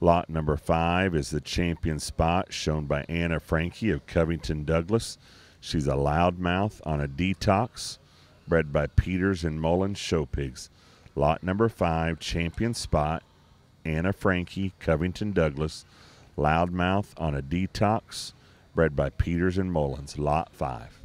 Lot number five is the champion spot shown by Anna Frankie of Covington Douglas. She's a loudmouth on a detox, bred by Peters and Mullen show pigs. Lot number five, champion spot, Anna Frankie, Covington Douglas, loudmouth on a detox, bred by Peters and Mullins, lot five.